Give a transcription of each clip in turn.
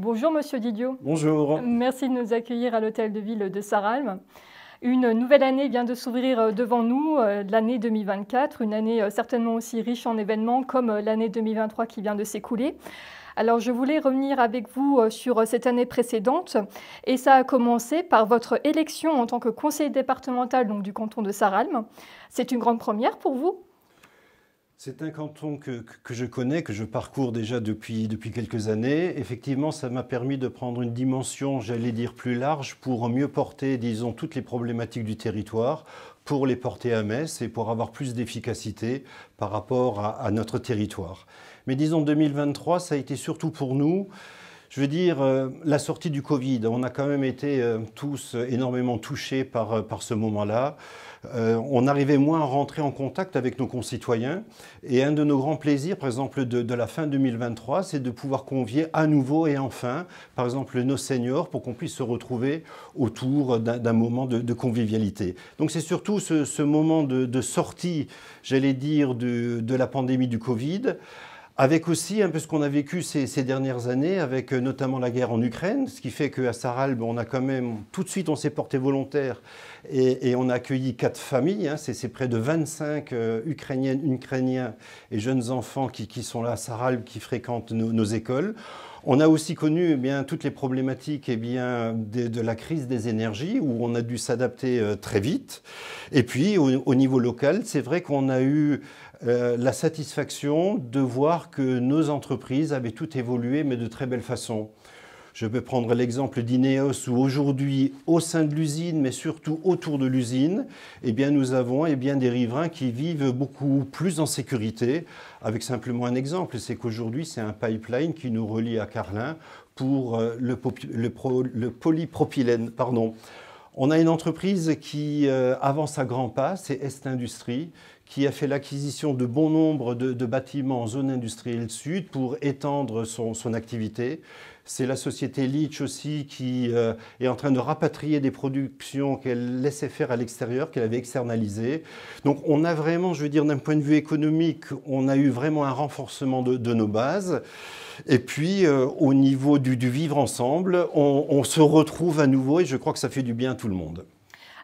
Bonjour Monsieur Didio. Bonjour. Merci de nous accueillir à l'hôtel de ville de Saralme. Une nouvelle année vient de s'ouvrir euh, devant nous, euh, l'année 2024, une année euh, certainement aussi riche en événements comme l'année 2023 qui vient de s'écouler. Alors je voulais revenir avec vous sur cette année précédente et ça a commencé par votre élection en tant que conseiller départemental donc, du canton de Saralme. C'est une grande première pour vous c'est un canton que, je connais, que je parcours déjà depuis, depuis quelques années. Effectivement, ça m'a permis de prendre une dimension, j'allais dire, plus large pour mieux porter, disons, toutes les problématiques du territoire, pour les porter à Metz et pour avoir plus d'efficacité par rapport à, à, notre territoire. Mais disons, 2023, ça a été surtout pour nous je veux dire, euh, la sortie du Covid, on a quand même été euh, tous énormément touchés par, euh, par ce moment-là. on arrivait moins à rentrer en contact avec nos concitoyens. Et un de nos grands plaisirs, par exemple, de, de la fin 2023, c'est de pouvoir convier à nouveau et enfin, par exemple, nos seniors pour qu'on puisse se retrouver autour d'un moment de, convivialité. Donc c'est surtout ce, moment de, de sortie, j'allais dire, de la pandémie du Covid avec aussi un peu ce qu'on a vécu ces, dernières années, avec euh, notamment la guerre en Ukraine, ce qui fait qu'à Saralbe, on a quand même, tout de suite, on s'est porté volontaire et, on a accueilli quatre familles. Hein. c'est près de 25 euh, Ukrainiennes, Ukrainiens et jeunes enfants qui, sont là à Saralbe, qui fréquentent nos, écoles. On a aussi connu eh bien, toutes les problématiques et eh bien, de, la crise des énergies, où on a dû s'adapter euh, très vite. Et puis, au niveau local, c'est vrai qu'on a eu euh, la satisfaction de voir que nos entreprises avaient tout évolué, mais de très belle façon. Je peux prendre l'exemple d'Ineos où aujourd'hui, au sein de l'usine, mais surtout autour de l'usine, eh bien, nous avons eh bien, des riverains qui vivent beaucoup plus en sécurité. Avec simplement un exemple, c'est qu'aujourd'hui, c'est un pipeline qui nous relie à Carlin pour euh, le, polypropylène. Pardon. On a une entreprise qui euh, avance à grands pas, c'est Est Industrie, qui a fait l'acquisition de bon nombre de, bâtiments en zone industrielle sud pour étendre son, activité. C'est la société Leach aussi qui euh, est en train de rapatrier des productions qu'elle laissait faire à l'extérieur, qu'elle avait externalisées. Donc on a vraiment, je veux dire, d'un point de vue économique, on a eu vraiment un renforcement de, nos bases. Et puis euh, au niveau du, vivre ensemble, on, on se retrouve à nouveau et je crois que ça fait du bien à tout le monde.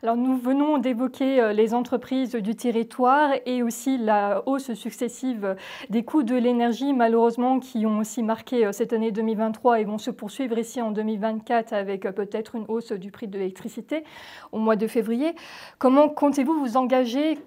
Alors nous venons d'évoquer euh, les entreprises du territoire et aussi la hausse successive des coûts de l'énergie malheureusement qui ont aussi marqué euh, cette année 2023 et vont se poursuivre ici en 2024 avec euh, peut-être une hausse du prix de l'électricité au mois de février. Comment comptez-vous vous engager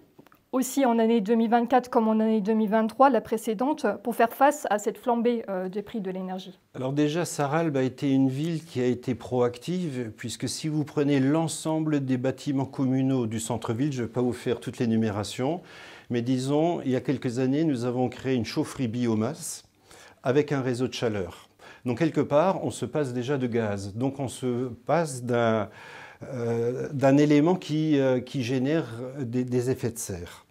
aussi en année 2024 comme en année 2023, la précédente, pour faire face à cette flambée euh, des prix de l'énergie Alors déjà, Saralbe a été une ville qui a été proactive, puisque si vous prenez l'ensemble des bâtiments communaux du centre-ville, je ne vais pas vous faire toutes les numérations, mais disons, il y a quelques années, nous avons créé une chaufferie biomasse avec un réseau de chaleur. Donc quelque part, on se passe déjà de gaz. Donc on se passe d'un euh, d'un élément qui, euh, génère des, effets de serre.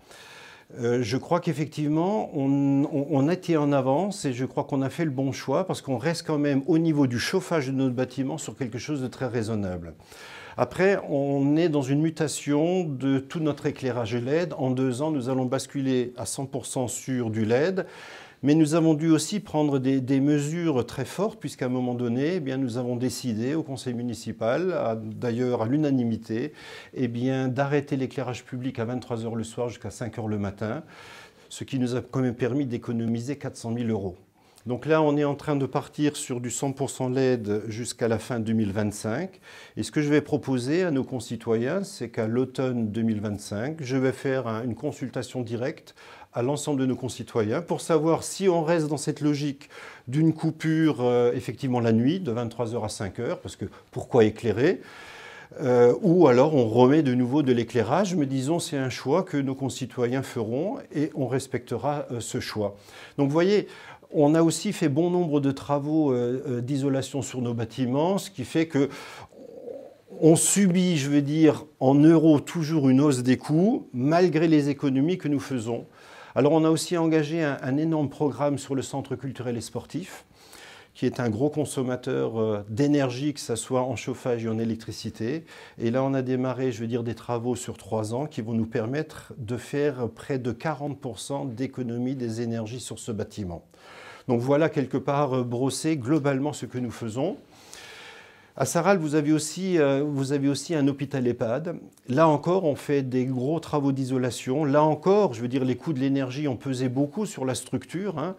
Euh, je crois qu'effectivement, on, on, on, a été en avance et je crois qu'on a fait le bon choix parce qu'on reste quand même au niveau du chauffage de notre bâtiment sur quelque chose de très raisonnable. Après, on est dans une mutation de tout notre éclairage LED. En deux ans, nous allons basculer à 100% sur du LED. Mais nous avons dû aussi prendre des, mesures très fortes, puisqu'à un moment donné, eh bien, nous avons décidé au conseil municipal, d'ailleurs à, l'unanimité, eh d'arrêter l'éclairage public à 23h le soir jusqu'à 5h le matin, ce qui nous a quand même permis d'économiser 400 000 euros. Donc là, on est en train de partir sur du 100% LED jusqu'à la fin 2025. Et ce que je vais proposer à nos concitoyens, c'est qu'à l'automne 2025, je vais faire une consultation directe à l'ensemble de nos concitoyens pour savoir si on reste dans cette logique d'une coupure euh, effectivement la nuit de 23h à 5h, parce que pourquoi éclairer euh, ou alors on remet de nouveau de l'éclairage, mais disons c'est un choix que nos concitoyens feront et on respectera euh, ce choix. Donc vous voyez, on a aussi fait bon nombre de travaux d'isolation sur nos bâtiments, ce qui fait que on subit, je veux dire, en euros toujours une hausse des coûts, malgré les économies que nous faisons. Alors on a aussi engagé un, énorme programme sur le centre culturel et sportif qui est un gros consommateur euh, d'énergie, que ce soit en chauffage et en électricité. Et là, on a démarré, je veux dire, des travaux sur trois ans qui vont nous permettre de faire près de 40% d'économie des énergies sur ce bâtiment. Donc voilà quelque part euh, brosser globalement ce que nous faisons. À Saral, euh, vous avez, aussi, un hôpital EHPAD. Là encore, on fait des gros travaux d'isolation. Là encore, je veux dire, les coûts de l'énergie ont pesé beaucoup sur la structure. Hein.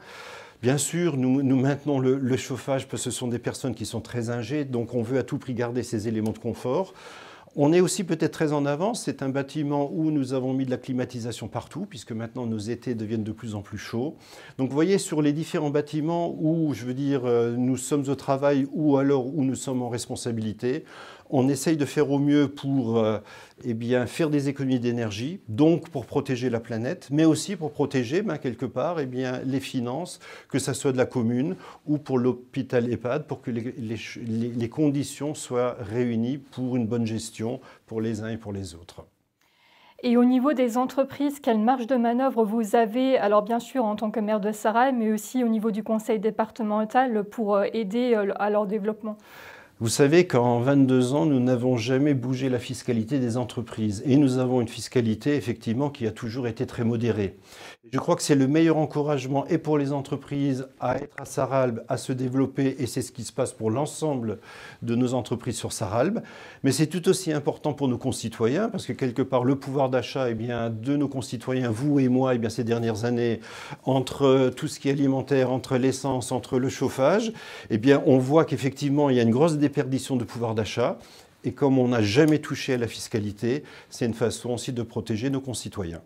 Bien sûr, nous, maintenons le, chauffage parce que ce sont des personnes qui sont très âgées, donc on veut à tout prix garder ces éléments de confort. On est aussi peut-être très en avance. C'est un bâtiment où nous avons mis de la climatisation partout, puisque maintenant nos étés deviennent de plus en plus chauds. Donc vous voyez sur les différents bâtiments où, je veux dire, euh, nous sommes au travail ou alors où nous sommes en responsabilité, on essaye de faire au mieux pour euh, eh faire des économies d'énergie, donc pour protéger la planète, mais aussi pour protéger ben, quelque part eh les finances, que ce soit de la commune ou pour l'hôpital EHPAD, pour que les, conditions soient réunies pour une bonne gestion pour les uns et pour les autres. Et au niveau des entreprises, quelle marge de manœuvre vous avez, alors bien sûr en tant que maire de Sarre, mais aussi au niveau du conseil départemental pour euh, aider euh, à leur développement vous savez qu'en 22 ans, nous n'avons jamais bougé la fiscalité des entreprises et nous avons une fiscalité effectivement qui a toujours été très modérée. Je crois que c'est le meilleur encouragement et pour les entreprises à être à Saralbe, à se développer et c'est ce qui se passe pour l'ensemble de nos entreprises sur Saralbe. Mais c'est tout aussi important pour nos concitoyens parce que quelque part le pouvoir d'achat et eh bien, de nos concitoyens, vous et moi, et eh bien, ces dernières années, entre tout ce qui est alimentaire, entre l'essence, entre le chauffage, et eh bien, on voit qu'effectivement il y a une grosse Perdition de pouvoir d'achat. Et comme on n'a jamais touché à la fiscalité, c'est une façon aussi de protéger nos concitoyens.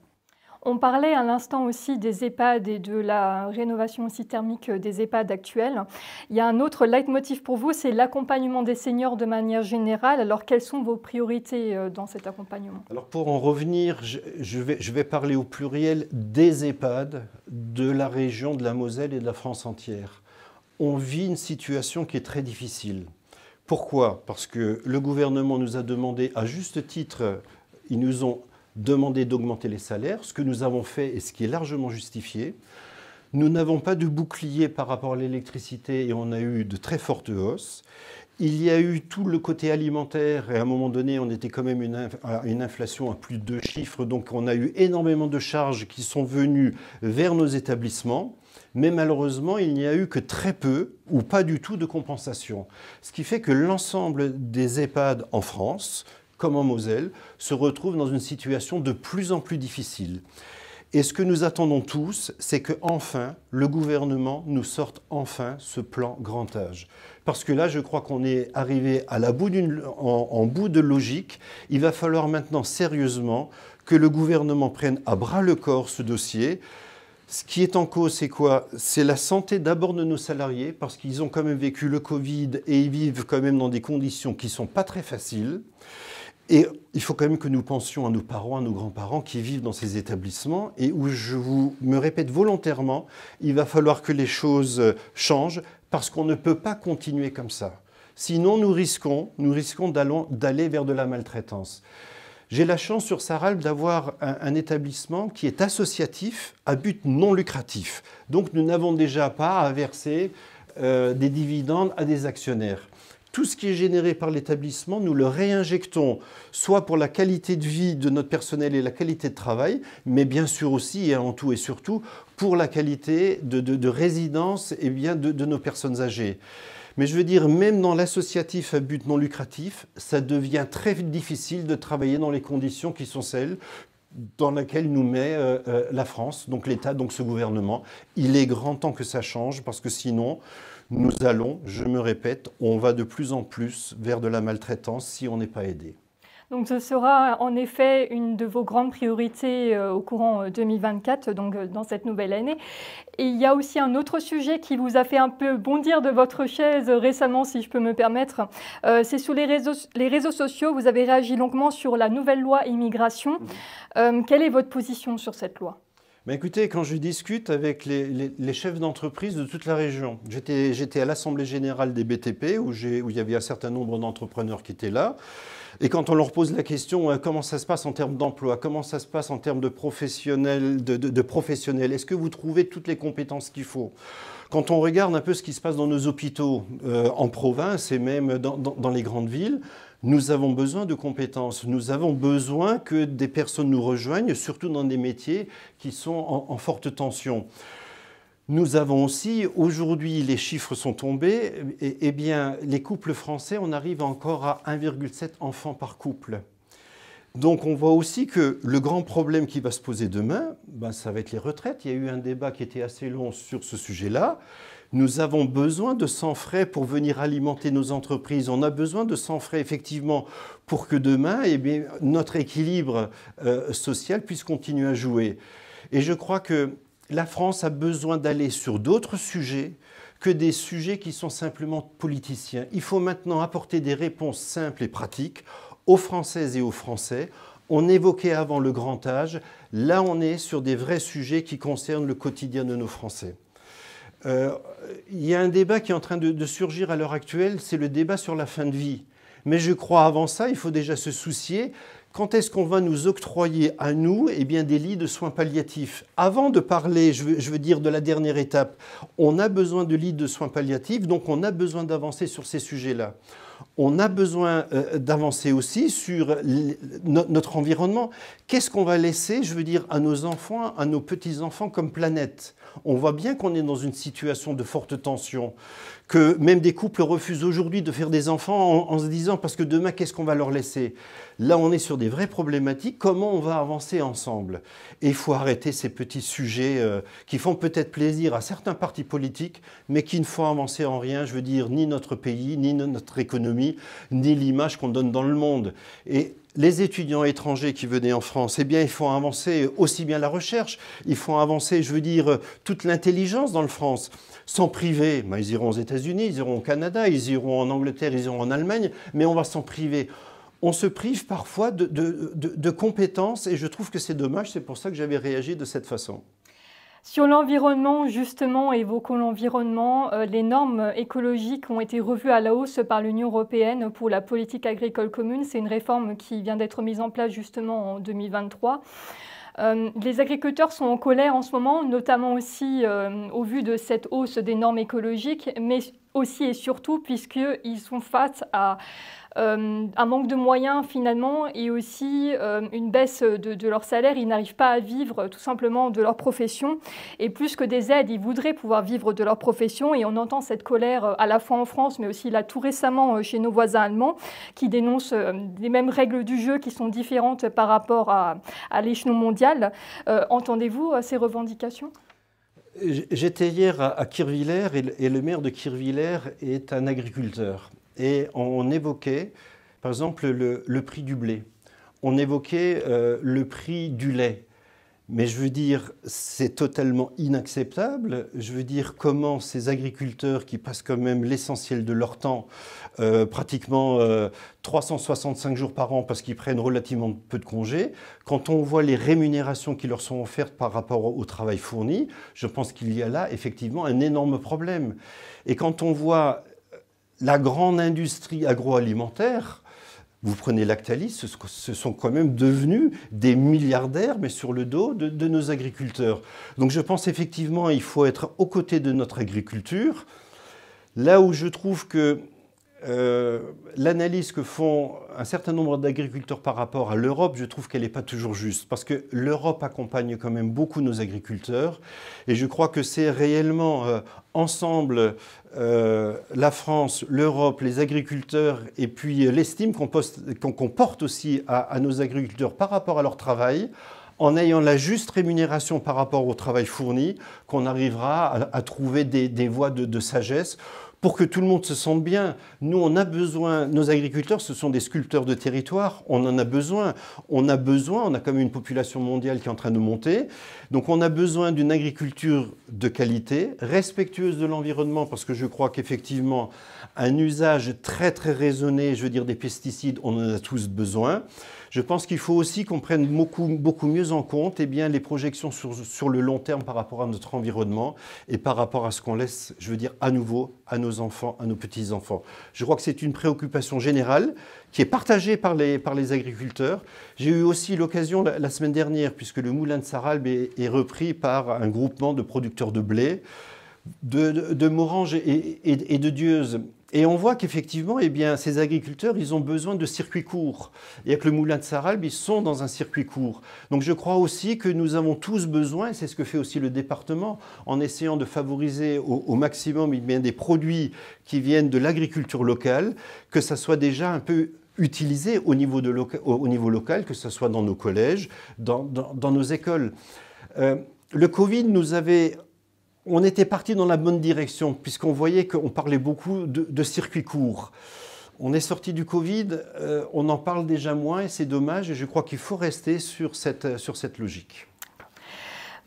On parlait à l'instant aussi des EHPAD et de la rénovation aussi thermique des EHPAD actuels. Il y a un autre leitmotiv pour vous, c'est l'accompagnement des seniors de manière générale. Alors, quelles sont vos priorités euh, dans cet accompagnement Alors, pour en revenir, je je vais parler au pluriel des EHPAD de la région de la Moselle et de la France entière. On vit une situation qui est très difficile. Pourquoi Parce que le gouvernement nous a demandé, à juste titre, ils nous ont demandé d'augmenter les salaires, ce que nous avons fait et ce qui est largement justifié. Nous n'avons pas de bouclier par rapport à l'électricité et on a eu de très fortes hausses. Il y a eu tout le côté alimentaire et à un moment donné, on était quand même une, une inflation à plus de chiffres. Donc on a eu énormément de charges qui sont venues vers nos établissements mais malheureusement, il n'y a eu que très peu ou pas du tout de compensation. Ce qui fait que l'ensemble des EHPAD en France, comme en Moselle, se retrouvent dans une situation de plus en plus difficile. Et ce que nous attendons tous, c'est que enfin le gouvernement nous sorte enfin ce plan grand âge. Parce que là, je crois qu'on est arrivé à en bout de logique. Il va falloir maintenant sérieusement que le gouvernement prenne à bras le corps ce dossier. Ce qui est en cause, c'est quoi C'est la santé d'abord de nos salariés, parce qu'ils ont quand même vécu le Covid et ils vivent quand même dans des conditions qui ne sont pas très faciles. Et il faut quand même que nous pensions à nos parents, à nos grands-parents qui vivent dans ces établissements et où je vous me répète volontairement, il va falloir que les choses changent parce qu'on ne peut pas continuer comme ça. Sinon, nous risquons, nous risquons d'aller vers de la maltraitance. J'ai la chance sur saralP d'avoir un, établissement qui est associatif à but non lucratif. Donc nous n'avons déjà pas à verser euh, des dividendes à des actionnaires. Tout ce qui est généré par l'établissement, nous le réinjectons, soit pour la qualité de vie de notre personnel et la qualité de travail, mais bien sûr aussi et en tout et surtout pour la qualité de, résidence et bien de nos personnes âgées. Mais je veux dire, même dans l'associatif à but non lucratif, ça devient très difficile de travailler dans les conditions qui sont celles dans lesquelles nous met euh, euh, la France, donc l'État, donc ce gouvernement. Il est grand temps que ça change parce que sinon, nous allons, je me répète, on va de plus en plus vers de la maltraitance si on n'est pas aidé. Donc ce sera en effet une de vos grandes priorités euh, au courant 2024, euh, donc euh, dans cette nouvelle année. Et il y a aussi un autre sujet qui vous a fait un peu bondir de votre chaise récemment, si je peux me permettre. c'est sur les réseaux, sociaux. Vous avez réagi longuement sur la nouvelle loi immigration. Mmh. quelle est votre position sur cette loi écoutez, quand je discute avec les, les chefs d'entreprise de toute la région, j'étais à l'Assemblée générale des BTP où, où il y avait un certain nombre d'entrepreneurs qui étaient là. Et quand on leur pose la question, euh, comment ça se passe en termes d'emploi, comment ça se passe en termes de professionnels, de, est-ce que vous trouvez toutes les compétences qu'il faut quand on regarde un peu ce qui se passe dans nos hôpitaux euh, en province et même dans, les grandes villes, nous avons besoin de compétences, nous avons besoin que des personnes nous rejoignent, surtout dans des métiers qui sont en forte tension. Nous avons aussi, aujourd'hui les chiffres sont tombés, et, eh bien les couples français, on arrive encore à 1,7 enfants par couple. Donc on voit aussi que le grand problème qui va se poser demain, ben, ça va être les retraites. Il y a eu un débat qui était assez long sur ce sujet-là. Nous avons besoin de 100 frais pour venir alimenter nos entreprises. On a besoin de 100 frais, effectivement, pour que demain, eh bien, notre équilibre euh, social puisse continuer à jouer. Et je crois que la France a besoin d'aller sur d'autres sujets que des sujets qui sont simplement politiciens. Il faut maintenant apporter des réponses simples et pratiques aux Françaises et aux Français. On évoquait avant le grand âge, là on est sur des vrais sujets qui concernent le quotidien de nos Français. Euh, il y a un débat qui est en train de surgir à l'heure actuelle, c'est le débat sur la fin de vie. Mais je crois avant ça, il faut déjà se soucier quand est-ce qu'on va nous octroyer à nous eh bien, des lits de soins palliatifs Avant de parler, je veux, dire, de la dernière étape, on a besoin de lits de soins palliatifs, donc on a besoin d'avancer sur ces sujets-là. On a besoin euh, d'avancer aussi sur notre environnement. Qu'est-ce qu'on va laisser, je veux dire, à nos enfants, à nos petits-enfants comme planète on voit bien qu'on est dans une situation de forte tension, que même des couples refusent aujourd'hui de faire des enfants en, se disant parce que demain, qu'est-ce qu'on va leur laisser Là, on est sur des vraies problématiques. Comment on va avancer ensemble il faut arrêter ces petits sujets euh, qui font peut-être plaisir à certains partis politiques, mais qui ne font avancer en rien, je veux dire, ni notre pays, ni notre économie, ni l'image qu'on donne dans le monde. Et les étudiants étrangers qui venaient en France, eh bien, ils font avancer aussi bien la recherche, ils font avancer, je veux dire, toute l'intelligence dans le France. sans priver, ben, ils iront aux États-Unis, ils iront au Canada, ils iront en Angleterre, ils iront en Allemagne, mais on va s'en priver on se prive parfois de, compétences et je trouve que c'est dommage, c'est pour ça que j'avais réagi de cette façon. Sur l'environnement, justement, évoquons l'environnement. Euh, les normes écologiques ont été revues à la hausse par l'Union européenne pour la politique agricole commune. C'est une réforme qui vient d'être mise en place justement en 2023. Euh, les agriculteurs sont en colère en ce moment, notamment aussi euh, au vu de cette hausse des normes écologiques, mais aussi et surtout puisqu'ils sont face à euh, un manque de moyens finalement et aussi euh, une baisse de, leur salaire. Ils n'arrivent pas à vivre tout simplement de leur profession et plus que des aides, ils voudraient pouvoir vivre de leur profession et on entend cette colère euh, à la fois en France mais aussi là tout récemment chez nos voisins allemands qui dénoncent les mêmes règles du jeu qui sont différentes par rapport à, l'échelon mondial. Entendez-vous ces revendications J'étais hier à Kirvillers et le maire de Kirvillers est un agriculteur et on évoquait, par exemple, le, prix du blé. On évoquait euh, le prix du lait. Mais je veux dire, c'est totalement inacceptable. Je veux dire, comment ces agriculteurs qui passent quand même l'essentiel de leur temps, euh, pratiquement 365 euh, jours par an, parce qu'ils prennent relativement peu de congés, quand on voit les rémunérations qui leur sont offertes par rapport au travail fourni, je pense qu'il y a là effectivement un énorme problème. Et quand on voit la grande industrie agroalimentaire, vous prenez Lactalis, ce sont quand même devenus des milliardaires, mais sur le dos de, de nos agriculteurs. Donc je pense effectivement il faut être aux côtés de notre agriculture. Là où je trouve que euh, l'analyse que font un certain nombre d'agriculteurs par rapport à l'Europe, je trouve qu'elle n'est pas toujours juste, parce que l'Europe accompagne quand même beaucoup nos agriculteurs, et je crois que c'est réellement euh, ensemble euh, la France, l'Europe, les agriculteurs, et puis l'estime qu'on, porte aussi à, nos agriculteurs par rapport à leur travail en ayant la juste rémunération par rapport au travail fourni, qu'on arrivera à, trouver des, voies de, sagesse pour que tout le monde se sente bien. Nous, on a besoin, nos agriculteurs, ce sont des sculpteurs de territoire, on en a besoin. On a besoin, on a comme une population mondiale qui est en train de monter, donc on a besoin d'une agriculture de qualité, respectueuse de l'environnement, parce que je crois qu'effectivement, un usage très très raisonné, je veux dire, des pesticides, on en a tous besoin. Je pense qu'il faut aussi qu'on prenne beaucoup, beaucoup mieux en compte eh bien, les projections sur, sur le long terme par rapport à notre environnement et par rapport à ce qu'on laisse, je veux dire, à nouveau à nos enfants, à nos petits-enfants. Je crois que c'est une préoccupation générale qui est partagé par les, par les agriculteurs. J'ai eu aussi l'occasion la, semaine dernière, puisque le moulin de Saralbe est, repris par un groupement de producteurs de blé, de, de, Morange et, de Dieuze. Et on voit qu'effectivement, eh bien, ces agriculteurs, ils ont besoin de circuits courts. Et avec le moulin de Saralbe, ils sont dans un circuit court. Donc je crois aussi que nous avons tous besoin, c'est ce que fait aussi le département, en essayant de favoriser au, maximum eh bien, des produits qui viennent de l'agriculture locale, que ça soit déjà un peu utiliser au niveau, de au niveau local, que ce soit dans nos collèges, dans, dans, nos écoles. Euh, le Covid nous avait on était parti dans la bonne direction, puisqu'on voyait qu'on parlait beaucoup de, circuits courts. On est sorti du Covid, euh, on en parle déjà moins, et c'est dommage, et je crois qu'il faut rester sur cette, sur cette logique.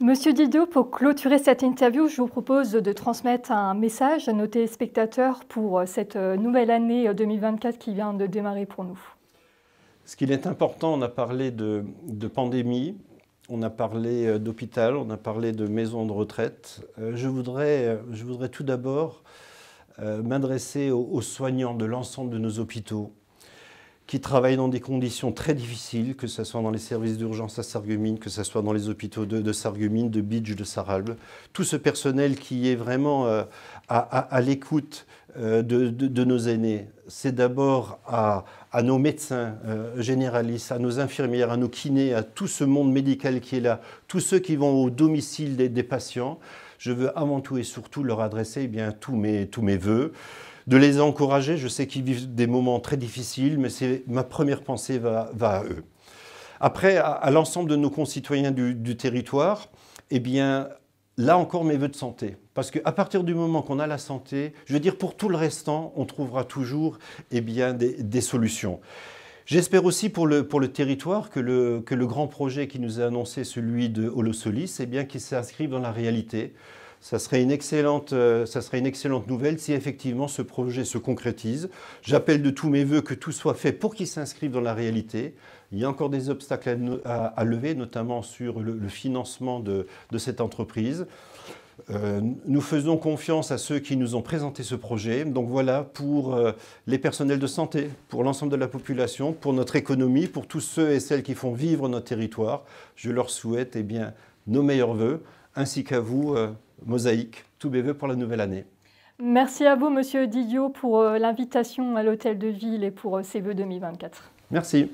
Monsieur Didot, pour clôturer cette interview, je vous propose de transmettre un message à nos téléspectateurs pour euh, cette euh, nouvelle année 2024 euh, qui vient de démarrer pour nous. Ce qu'il est important, on a parlé de, pandémie, on a parlé d'hôpital, on a parlé de maison de retraite. Je voudrais, tout d'abord m'adresser aux soignants de l'ensemble de nos hôpitaux, qui travaillent dans des conditions très difficiles, que ce soit dans les services d'urgence à Sargumine, que ce soit dans les hôpitaux de, Sargumine, de Beach, de Saralbe. Tout ce personnel qui est vraiment euh, à, l'écoute euh, de, nos aînés. C'est d'abord à, nos médecins euh, généralistes, à nos infirmières, à nos kinés, à tout ce monde médical qui est là, tous ceux qui vont au domicile des, patients. Je veux avant tout et surtout leur adresser eh bien, tous, mes, tous mes voeux de les encourager. Je sais qu'ils vivent des moments très difficiles, mais c'est ma première pensée va, à eux. Après, à, l'ensemble de nos concitoyens du, territoire, eh bien, là encore mes voeux de santé. Parce qu'à partir du moment qu'on a la santé, je veux dire, pour tout le restant, on trouvera toujours eh bien, des, solutions. J'espère aussi pour le, territoire que le, grand projet qui nous est annoncé, celui de Holosolis, eh bien, qu'il s'inscrive dans la réalité. Euh, ça serait, une excellente, nouvelle si effectivement ce projet se concrétise. J'appelle de tous mes voeux que tout soit fait pour qu'il s'inscrive dans la réalité. Il y a encore des obstacles à, lever, notamment sur le, financement de, cette entreprise. Euh, nous faisons confiance à ceux qui nous ont présenté ce projet. Donc voilà pour euh, les personnels de santé, pour l'ensemble de la population, pour notre économie, pour tous ceux et celles qui font vivre notre territoire. Je leur souhaite eh bien, nos meilleurs voeux, ainsi qu'à vous. Mosaïque, tout voeux pour la nouvelle année. Merci à vous, Monsieur Didiot, pour euh, l'invitation à l'Hôtel de Ville et pour euh, ces voeux 2024. Merci.